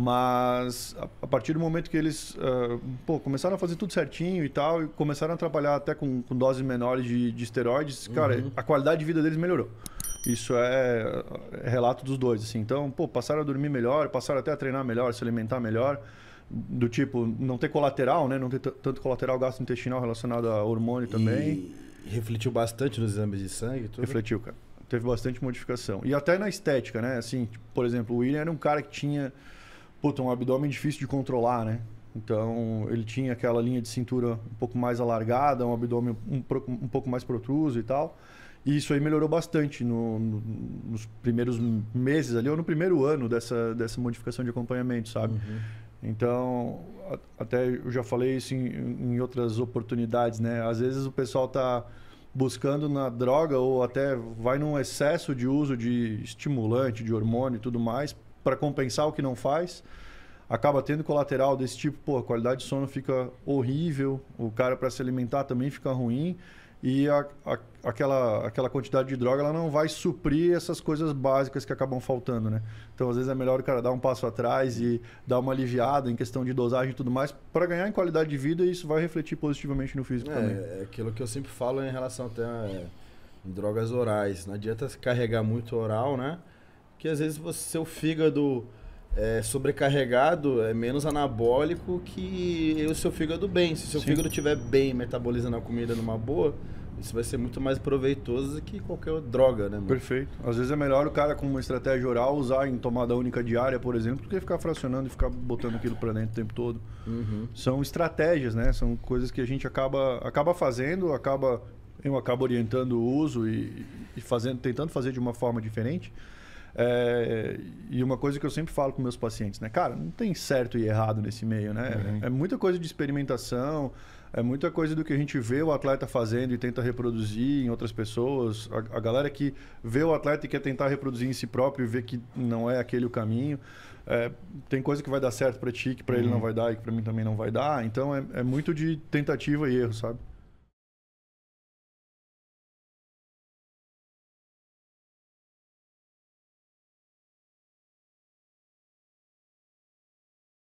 Mas a, partir do momento que eles uh, pô, começaram a fazer tudo certinho e tal, e começaram a trabalhar até com, com doses menores de, de esteroides, uhum. cara, a qualidade de vida deles melhorou. Isso é, é relato dos dois, assim. Então, pô, passaram a dormir melhor, passaram até a treinar melhor, se alimentar melhor. Do tipo, não ter colateral, né? Não ter tanto colateral gastrointestinal relacionado a hormônio também. E refletiu bastante nos exames de sangue? Tudo. Refletiu, cara. Teve bastante modificação. E até na estética, né? Assim, tipo, por exemplo, o William era um cara que tinha puta, um abdômen difícil de controlar, né? Então, ele tinha aquela linha de cintura um pouco mais alargada, um abdômen um, um pouco mais protruso e tal. E isso aí melhorou bastante no, no, nos primeiros meses ali, ou no primeiro ano dessa, dessa modificação de acompanhamento, sabe? Uhum. Então, a, até eu já falei isso em, em, outras oportunidades, né? Às vezes o pessoal tá buscando na droga ou até vai num excesso de uso de estimulante, de hormônio e tudo mais para compensar o que não faz. Acaba tendo colateral desse tipo, pô, a qualidade de sono fica horrível, o cara para se alimentar também fica ruim e a, a, aquela, aquela quantidade de droga ela não vai suprir essas coisas básicas que acabam faltando, né? Então, às vezes é melhor o cara dar um passo atrás e dar uma aliviada em questão de dosagem e tudo mais para ganhar em qualidade de vida e isso vai refletir positivamente no físico é, também. É aquilo que eu sempre falo em relação até a, drogas orais. Não adianta se carregar muito oral, né? que às vezes você, seu fígado é, sobrecarregado é menos anabólico que o seu fígado bem. Se seu Sim. fígado estiver bem metabolizando a comida numa boa, isso vai ser muito mais proveitoso do que qualquer droga, né? Mano? Perfeito. Às vezes é melhor o cara com uma estratégia oral usar em tomada única diária, por exemplo, do que ficar fracionando e ficar botando aquilo para dentro o tempo todo. Uhum. São estratégias, né? São coisas que a gente acaba, acaba fazendo, acaba eu acabo orientando o uso e, e fazendo, tentando fazer de uma forma diferente. É, e uma coisa que eu sempre falo com meus pacientes, né? Cara, não tem certo e errado nesse meio, né? Uhum. É muita coisa de experimentação, é muita coisa do que a gente vê o atleta fazendo e tenta reproduzir em outras pessoas. A, a galera que vê o atleta e quer tentar reproduzir em si próprio e vê que não é aquele o caminho. É, tem coisa que vai dar certo para ti, que para uhum. ele não uhum. vai dar e que para mim também não vai dar. Então é, é muito de tentativa e erro, sabe?